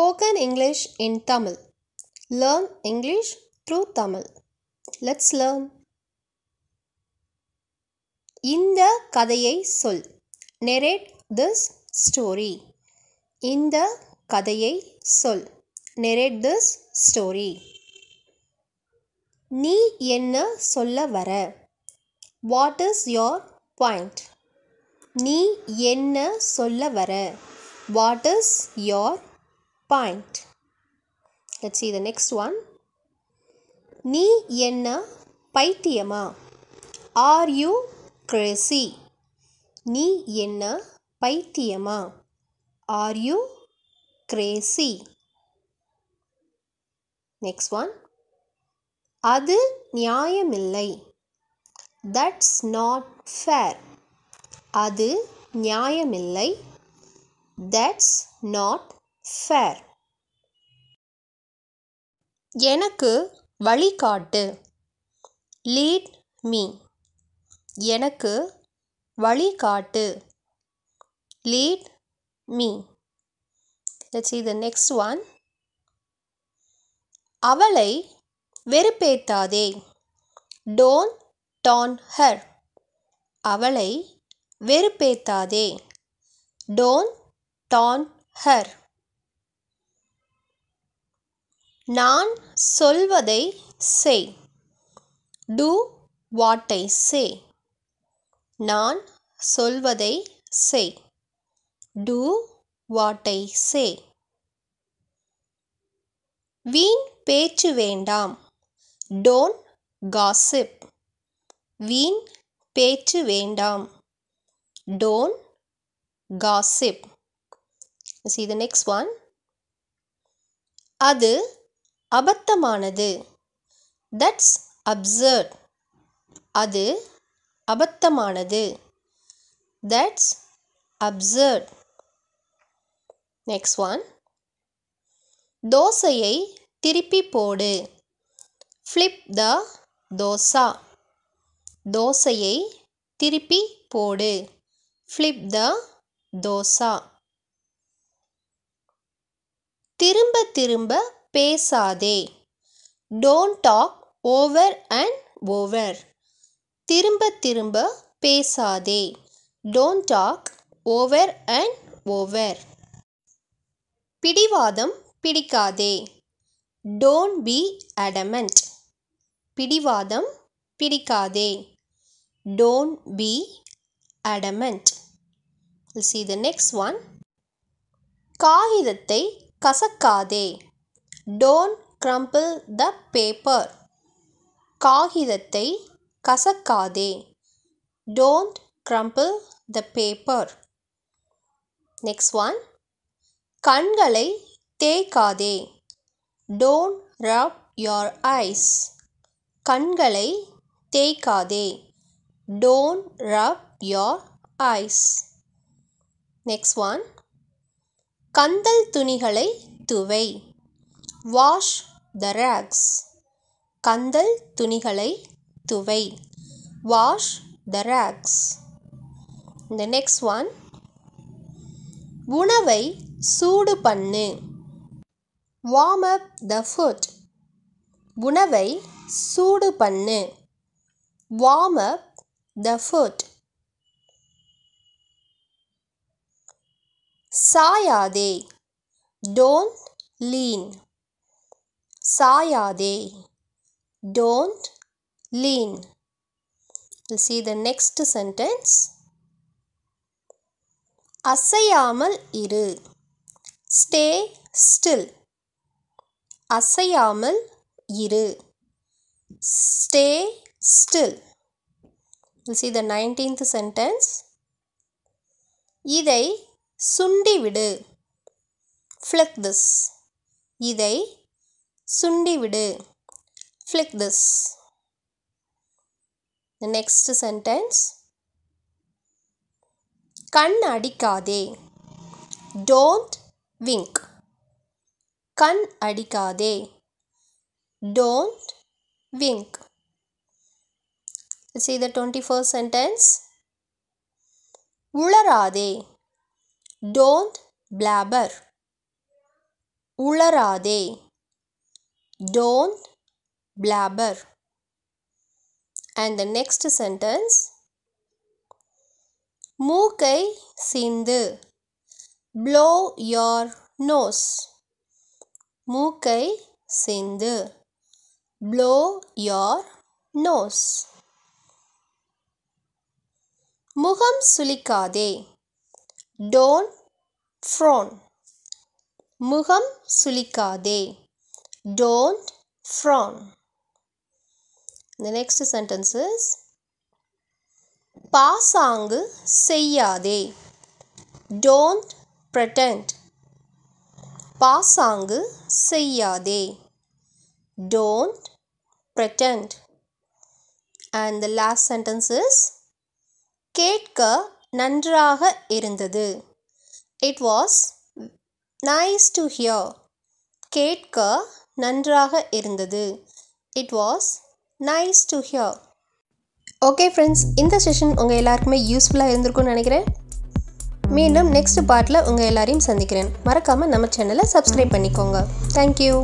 Spoken English in Tamil learn English through Tamil let's learn இந்த கதையை சொல் நெரேட் திஸ் ஸ்டோரி இந்த கதையை சொல் நெரேட் திஸ் ஸ்டோரி நீ என்ன சொல்ல வர வாட் இஸ் யோர் பாயிண்ட் நீ என்ன சொல்ல வர what is your point let see the next one நீ என்ன பைத்தியமா ஆர் யூ கிரேசி நீ என்ன பைத்தியமா are you crazy next one அது நியாயமில்லை தட்ஸ் நாட் ஃபேர் அது நியாயமில்லை தட்ஸ் நாட் ஃபேர் எனக்கு வழிகாட்டு லீட் மீ எனக்கு வழிகாட்டு லீட் மீ லெட்ஸ் இது த நெக்ஸ்ட் ஒன் அவளை வெறுப்பேத்தாதே டோன்ட் டான் ஹர் அவளை வெறுப்பேத்தாதே டோன்ட் டான் ஹர் நான் சொல்வதை செய் டூ வாட் ஐ சே நான் சொல்வதை செய் டூ வாட் ஐ சே வீண் பேச்சு வேண்டாம் டோன்ட் காசிப் வீண் பேச்சு வேண்டாம் don't gossip see the next one அது அபத்தமானது தட்ஸ் அப்சர்ட் அது அபத்தமானது தட்ஸ் அப்சர்ட் நெக்ஸ்ட் ஒன் தோசையை திருப்பி போடு ஃப்ளிப் த தோசா தோசையை திருப்பி போடு ஃப்ளிப் த தோசா திரும்ப திரும்ப பேசாதே don't talk over and over திரும்ப திரும்ப பேசாதே don't talk over and over பிடிவாதம் பிடிக்காதே டோன்ட் பி அடமண்ட் பிடிவாதம் பிடிக்காதே don't be adamant see the next one காகிதத்தை கசக்காதே டோன்ட் க்ரம்பிள் த பேப்பர் காகிதத்தை கசக்காதே don't crumble the paper next one கண்களை தேய்க்காதே டோன்ட் ரப் யோர் ஐஸ் கண்களை தேய்க்காதே don't rub your eyes next one கந்தல் துணிகளை துவை வாஷ் த ரேக்ஸ் கந்தல் துணிகளை துவை வாஷ் த ரேக்ஸ் இந்த நெக்ஸ்ட் ஒன் உணவை சூடு பண்ணு வார்ம் அப் த ஃபுட் உணவை சூடு பண்ணு வார்ம் அப் த ஃபுட் சாயாதே டோன்ட் லீன் சாயாதே don't lean we'll see the next sentence அசையாமல் இரு ஸ்டே ஸ்டில் அசையாமல் இரு stay still we'll see the nineteenth sentence இதை சுண்டிவிடு ஃப்ளிக் திஸ் இதை சுண்டிவிடு flick this the next sentence கண் அடிக்காதே டோன்ட் விங்க் கண் அடிக்காதே don't wink see the 21st sentence உளராதே டோன்ட் பிளாபர் உளராதே don't blabber. And the next sentence. Mookai sindhu. Blow your nose. Mookai sindhu. Blow your nose. Muham sulikade. Don't frown. Muham sulikade don't frown. The next sentence is seyade." Don't pretend பாசாஙகு seyade. செய்யாதே don't pretend and the last sentence is கேட்க nandraha இருந்தது it was nice to hear கேட்க நன்றாக இருந்தது it was nice to hear okay friends இந்த session உங்கள் எல்லாருக்குமே யூஸ்ஃபுல்லாக இருந்திருக்கும்னு நினைக்கிறேன் மீண்டும் நெக்ஸ்ட் பார்ட்டில் உங்கள் எல்லாரையும் சந்திக்கிறேன் மறக்காமல் நம்ம சேனலை சப்ஸ்கிரைப் பண்ணிக்கோங்க தேங்க்யூ